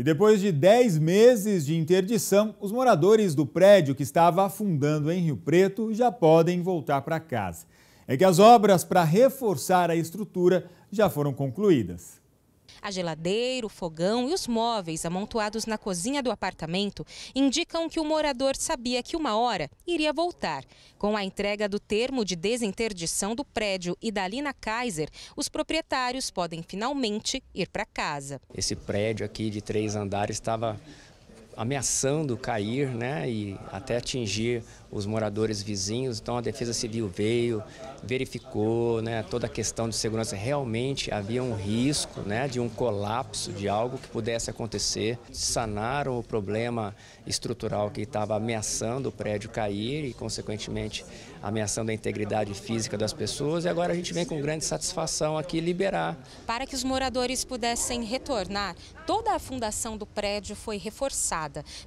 E depois de 10 meses de interdição, os moradores do prédio que estava afundando em Rio Preto já podem voltar para casa. É que as obras para reforçar a estrutura já foram concluídas. A geladeira, o fogão e os móveis amontoados na cozinha do apartamento indicam que o morador sabia que uma hora iria voltar. Com a entrega do termo de desinterdição do prédio e da Lina Kaiser, os proprietários podem finalmente ir para casa. Esse prédio aqui de três andares estava ameaçando cair né, e até atingir os moradores vizinhos. Então a Defesa Civil veio, verificou né, toda a questão de segurança. Realmente havia um risco né, de um colapso, de algo que pudesse acontecer. Sanaram o problema estrutural que estava ameaçando o prédio cair e, consequentemente, ameaçando a integridade física das pessoas. E agora a gente vem com grande satisfação aqui liberar. Para que os moradores pudessem retornar, toda a fundação do prédio foi reforçada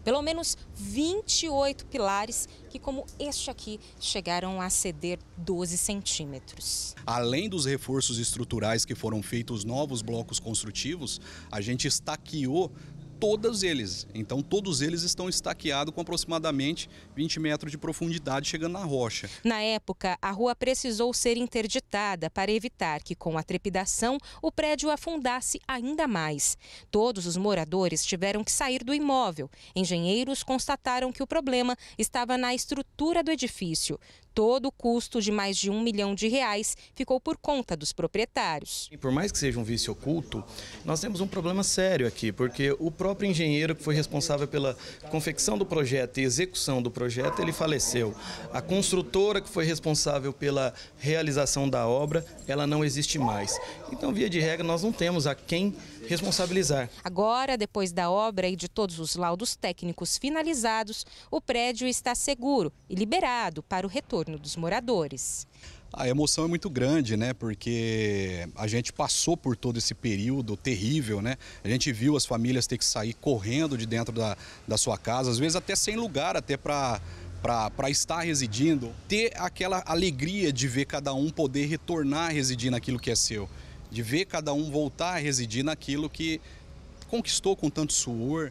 pelo menos 28 pilares que, como este aqui, chegaram a ceder 12 centímetros. Além dos reforços estruturais que foram feitos, novos blocos construtivos, a gente estaqueou todos eles. Então, todos eles estão estaqueados com aproximadamente 20 metros de profundidade, chegando na rocha. Na época, a rua precisou ser interditada para evitar que, com a trepidação, o prédio afundasse ainda mais. Todos os moradores tiveram que sair do imóvel. Engenheiros constataram que o problema estava na estrutura do edifício. Todo o custo de mais de um milhão de reais ficou por conta dos proprietários. Por mais que seja um vício oculto, nós temos um problema sério aqui, porque o próprio próprio engenheiro que foi responsável pela confecção do projeto e execução do projeto, ele faleceu. A construtora que foi responsável pela realização da obra, ela não existe mais. Então, via de regra, nós não temos a quem responsabilizar. Agora, depois da obra e de todos os laudos técnicos finalizados, o prédio está seguro e liberado para o retorno dos moradores. A emoção é muito grande, né? Porque a gente passou por todo esse período terrível, né? A gente viu as famílias ter que sair correndo de dentro da, da sua casa, às vezes até sem lugar, até para para estar residindo, ter aquela alegria de ver cada um poder retornar a residir naquilo que é seu, de ver cada um voltar a residir naquilo que conquistou com tanto suor.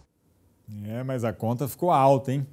É, mas a conta ficou alta, hein?